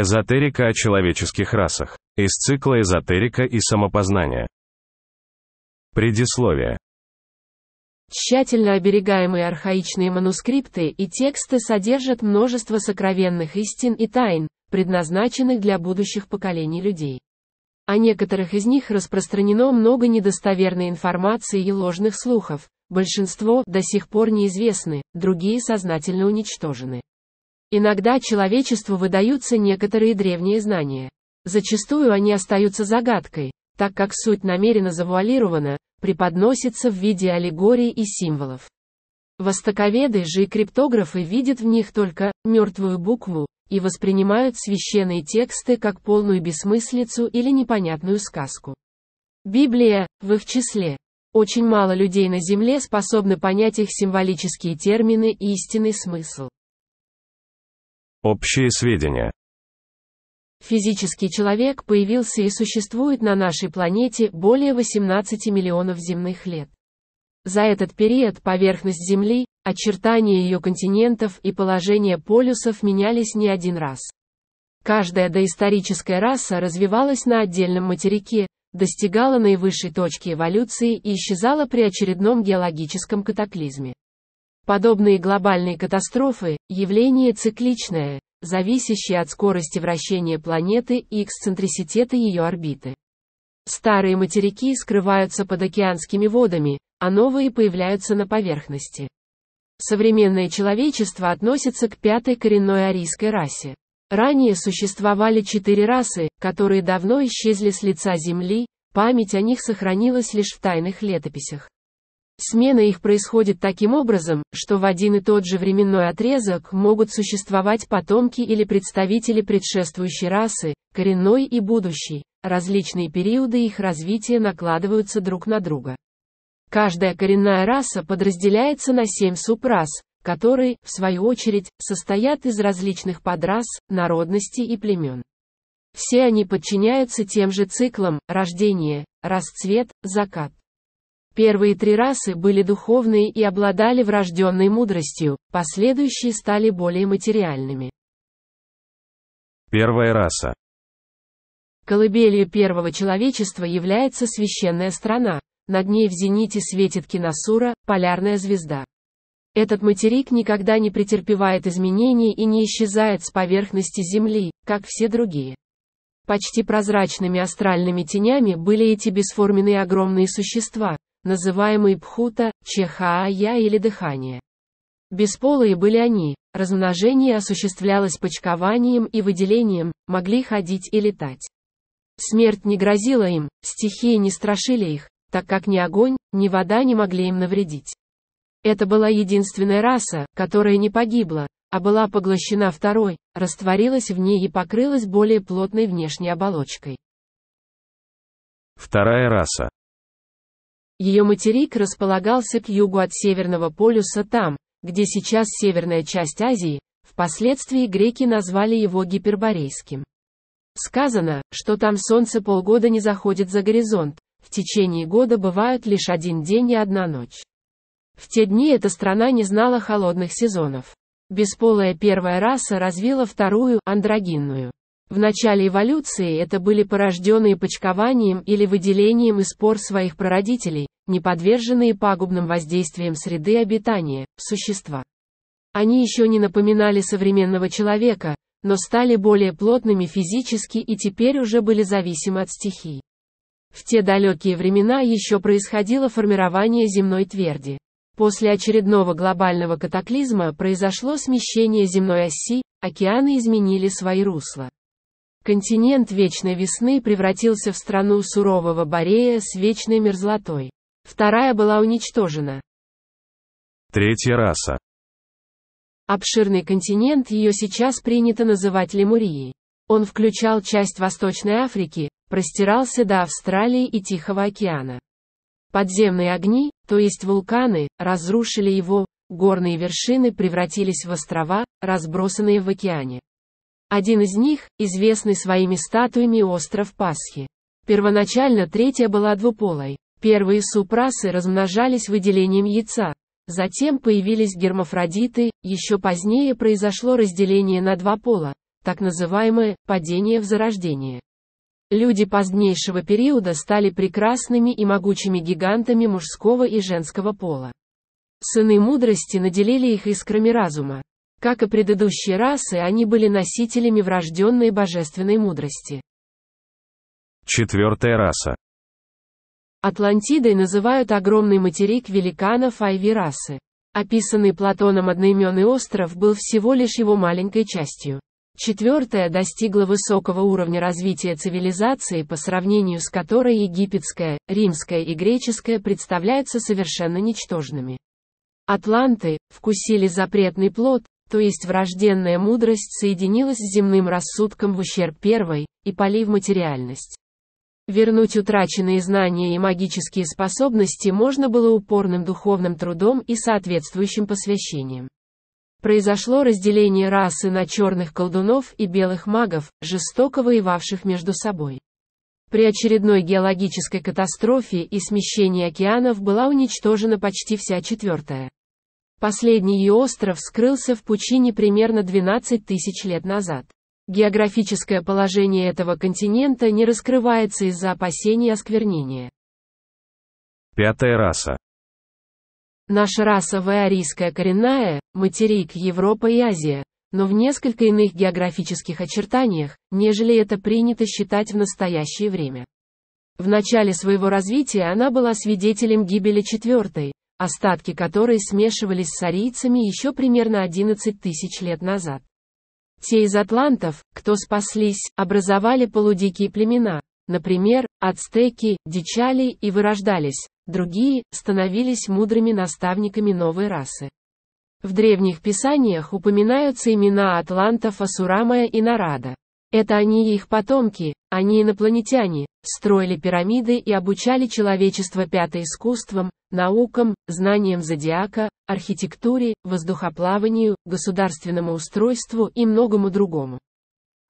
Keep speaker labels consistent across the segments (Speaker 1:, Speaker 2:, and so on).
Speaker 1: Эзотерика о человеческих расах. Из цикла «Эзотерика и самопознание». Предисловие.
Speaker 2: Тщательно оберегаемые архаичные манускрипты и тексты содержат множество сокровенных истин и тайн, предназначенных для будущих поколений людей. О некоторых из них распространено много недостоверной информации и ложных слухов, большинство до сих пор неизвестны, другие сознательно уничтожены. Иногда человечеству выдаются некоторые древние знания. Зачастую они остаются загадкой, так как суть намеренно завуалирована, преподносится в виде аллегорий и символов. Востоковеды же и криптографы видят в них только «мертвую букву» и воспринимают священные тексты как полную бессмыслицу или непонятную сказку. Библия, в их числе. Очень мало людей на Земле способны понять их символические термины и истинный смысл.
Speaker 1: Общие сведения.
Speaker 2: Физический человек появился и существует на нашей планете более 18 миллионов земных лет. За этот период поверхность Земли, очертания ее континентов и положение полюсов менялись не один раз. Каждая доисторическая раса развивалась на отдельном материке, достигала наивысшей точки эволюции и исчезала при очередном геологическом катаклизме. Подобные глобальные катастрофы – явление цикличное, зависящее от скорости вращения планеты и эксцентриситета ее орбиты. Старые материки скрываются под океанскими водами, а новые появляются на поверхности. Современное человечество относится к пятой коренной арийской расе. Ранее существовали четыре расы, которые давно исчезли с лица Земли, память о них сохранилась лишь в тайных летописях. Смена их происходит таким образом, что в один и тот же временной отрезок могут существовать потомки или представители предшествующей расы, коренной и будущей. Различные периоды их развития накладываются друг на друга. Каждая коренная раса подразделяется на семь субрас, которые, в свою очередь, состоят из различных подрас, народностей и племен. Все они подчиняются тем же циклам – рождение, расцвет, закат. Первые три расы были духовные и обладали врожденной мудростью, последующие стали более материальными.
Speaker 1: Первая раса.
Speaker 2: Колыбелью первого человечества является священная страна. Над ней в зените светит Киносура, полярная звезда. Этот материк никогда не претерпевает изменений и не исчезает с поверхности Земли, как все другие. Почти прозрачными астральными тенями были эти бесформенные огромные существа, называемый пхута, чехаая или дыхание. Бесполые были они, размножение осуществлялось почкованием и выделением, могли ходить и летать. Смерть не грозила им, стихии не страшили их, так как ни огонь, ни вода не могли им навредить. Это была единственная раса, которая не погибла, а была поглощена второй, растворилась в ней и покрылась более плотной внешней оболочкой.
Speaker 1: Вторая раса.
Speaker 2: Ее материк располагался к югу от Северного полюса там, где сейчас северная часть Азии, впоследствии греки назвали его гиперборейским. Сказано, что там солнце полгода не заходит за горизонт, в течение года бывают лишь один день и одна ночь. В те дни эта страна не знала холодных сезонов. Бесполая первая раса развила вторую, андрогинную. В начале эволюции это были порожденные почкованием или выделением из пор своих прародителей, не подверженные пагубным воздействиям среды обитания, существа. Они еще не напоминали современного человека, но стали более плотными физически и теперь уже были зависимы от стихий. В те далекие времена еще происходило формирование земной тверди. После очередного глобального катаклизма произошло смещение земной оси, океаны изменили свои русла. Континент вечной весны превратился в страну сурового Борея с вечной мерзлотой. Вторая была уничтожена.
Speaker 1: Третья раса.
Speaker 2: Обширный континент ее сейчас принято называть Лемурией. Он включал часть Восточной Африки, простирался до Австралии и Тихого океана. Подземные огни, то есть вулканы, разрушили его, горные вершины превратились в острова, разбросанные в океане. Один из них, известный своими статуями остров Пасхи. Первоначально третья была двуполой. Первые супрасы размножались выделением яйца. Затем появились гермафродиты, еще позднее произошло разделение на два пола, так называемое «падение в зарождение». Люди позднейшего периода стали прекрасными и могучими гигантами мужского и женского пола. Сыны мудрости наделили их искрами разума. Как и предыдущие расы, они были носителями врожденной божественной мудрости.
Speaker 1: Четвертая раса.
Speaker 2: Атлантидой называют огромный материк великанов Айви расы. Описанный Платоном одноименный остров был всего лишь его маленькой частью. Четвертая достигла высокого уровня развития цивилизации, по сравнению с которой египетская, римская и греческая представляются совершенно ничтожными. Атланты вкусили запретный плод, то есть врожденная мудрость соединилась с земным рассудком в ущерб первой, и полей в материальность. Вернуть утраченные знания и магические способности можно было упорным духовным трудом и соответствующим посвящением. Произошло разделение расы на черных колдунов и белых магов, жестоко воевавших между собой. При очередной геологической катастрофе и смещении океанов была уничтожена почти вся четвертая. Последний ее остров скрылся в пучине примерно 12 тысяч лет назад. Географическое положение этого континента не раскрывается из-за опасений осквернения.
Speaker 1: Пятая раса.
Speaker 2: Наша раса веарийская коренная, материк Европа и Азия, но в несколько иных географических очертаниях, нежели это принято считать в настоящее время. В начале своего развития она была свидетелем гибели четвертой, остатки которой смешивались с арийцами еще примерно 11 тысяч лет назад. Те из атлантов, кто спаслись, образовали полудикие племена, например, ацтеки, дичали и вырождались, другие становились мудрыми наставниками новой расы. В древних писаниях упоминаются имена атлантов Асурамая и Нарада. Это они и их потомки, они инопланетяне, строили пирамиды и обучали человечество пятое искусствам, наукам, знаниям зодиака, архитектуре, воздухоплаванию, государственному устройству и многому другому.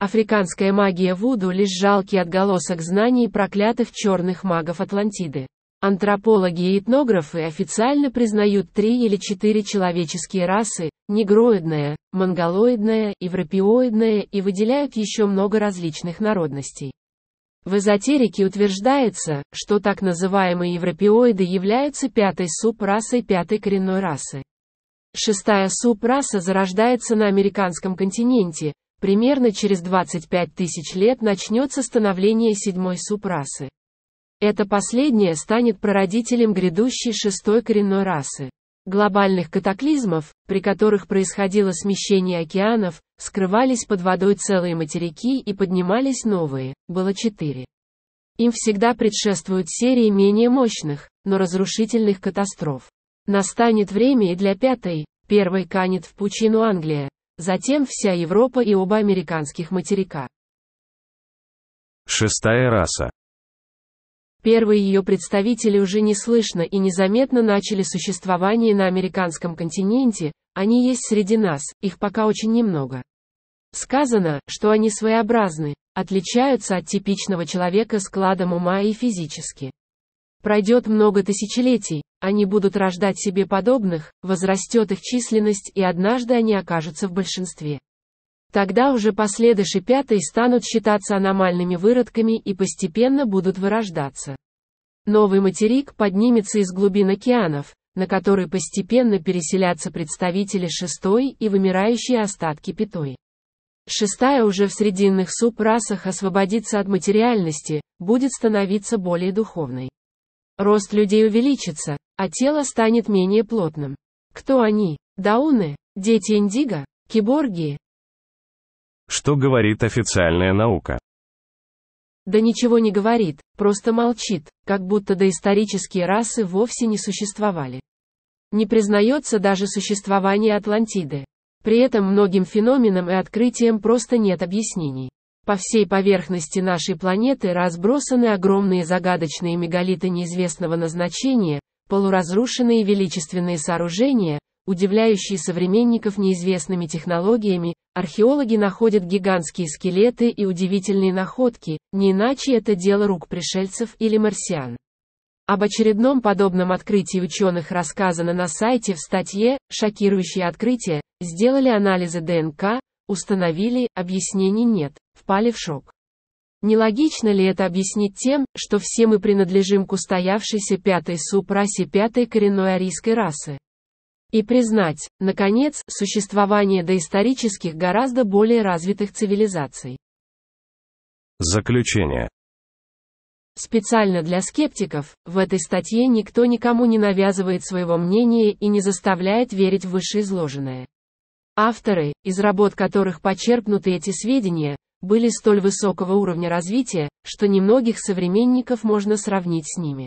Speaker 2: Африканская магия Вуду лишь жалкий отголосок знаний проклятых черных магов Атлантиды. Антропологи и этнографы официально признают три или четыре человеческие расы, негроидная, монголоидная, европеоидная и выделяют еще много различных народностей. В эзотерике утверждается, что так называемые европеоиды являются пятой субрасой пятой коренной расы. Шестая субраса зарождается на американском континенте, примерно через 25 тысяч лет начнется становление седьмой субрасы. Это последнее станет прародителем грядущей шестой коренной расы глобальных катаклизмов, при которых происходило смещение океанов, скрывались под водой целые материки и поднимались новые, было четыре. Им всегда предшествуют серии менее мощных, но разрушительных катастроф. Настанет время и для пятой, первой канет в пучину Англия, затем вся Европа и оба американских материка.
Speaker 1: Шестая раса.
Speaker 2: Первые ее представители уже неслышно и незаметно начали существование на американском континенте, они есть среди нас, их пока очень немного. Сказано, что они своеобразны, отличаются от типичного человека складом ума и физически. Пройдет много тысячелетий, они будут рождать себе подобных, возрастет их численность и однажды они окажутся в большинстве. Тогда уже последующие пятые станут считаться аномальными выродками и постепенно будут вырождаться. Новый материк поднимется из глубин океанов, на который постепенно переселятся представители шестой и вымирающие остатки пятой. Шестая уже в срединных субрасах освободится от материальности, будет становиться более духовной. Рост людей увеличится, а тело станет менее плотным. Кто они? Дауны? Дети Индиго? Киборги?
Speaker 1: Что говорит официальная наука?
Speaker 2: Да ничего не говорит, просто молчит, как будто доисторические расы вовсе не существовали. Не признается даже существование Атлантиды. При этом многим феноменам и открытиям просто нет объяснений. По всей поверхности нашей планеты разбросаны огромные загадочные мегалиты неизвестного назначения, полуразрушенные величественные сооружения, удивляющие современников неизвестными технологиями, археологи находят гигантские скелеты и удивительные находки, не иначе это дело рук пришельцев или марсиан. Об очередном подобном открытии ученых рассказано на сайте в статье «Шокирующие открытия», сделали анализы ДНК, установили, объяснений нет, впали в шок. Нелогично ли это объяснить тем, что все мы принадлежим к устоявшейся пятой субрасе пятой коренной арийской расы? И признать, наконец, существование доисторических гораздо более развитых цивилизаций.
Speaker 1: Заключение.
Speaker 2: Специально для скептиков, в этой статье никто никому не навязывает своего мнения и не заставляет верить в вышеизложенное. Авторы, из работ которых почерпнуты эти сведения, были столь высокого уровня развития, что немногих современников можно сравнить с ними.